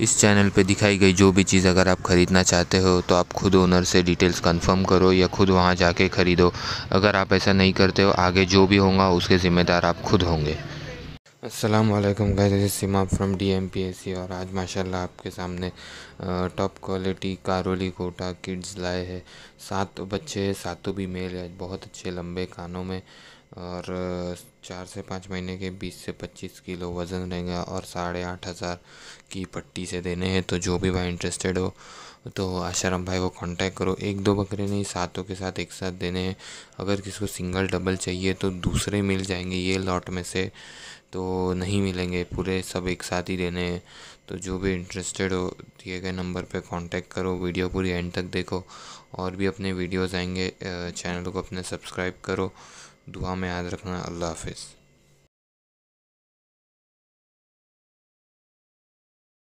इस चैनल पे दिखाई गई जो भी चीज़ अगर आप ख़रीदना चाहते हो तो आप खुद ओनर से डिटेल्स कंफर्म करो या खुद वहाँ जाके ख़रीदो अगर आप ऐसा नहीं करते हो आगे जो भी होगा उसके ज़िम्मेदार आप खुद होंगे असलकम guys Seema from D M P S C और आज माशाल्लाह आपके सामने टॉप क्वालिटी कारोली कोटा किड्स लाए हैं सात बच्चे हैं सातों भी मेल है बहुत अच्छे लंबे कानों में और चार से पाँच महीने के बीस से पच्चीस किलो वज़न रहेगा और साढ़े आठ हज़ार की पट्टी से देने हैं तो जो भी भाई इंटरेस्टेड हो तो आशाराम भाई को कांटेक्ट करो एक दो बकरे नहीं सातों के साथ एक साथ देने हैं अगर किसी को सिंगल डबल चाहिए तो दूसरे मिल जाएंगे ये लॉट में से तो नहीं मिलेंगे पूरे सब एक साथ ही देने हैं तो जो भी इंटरेस्टेड हो दिए गए नंबर पे कांटेक्ट करो वीडियो पूरी एंड तक देखो और भी अपने वीडियोस आएंगे चैनल को अपने सब्सक्राइब करो दुआ में याद रखना अल्लाह हाफिज़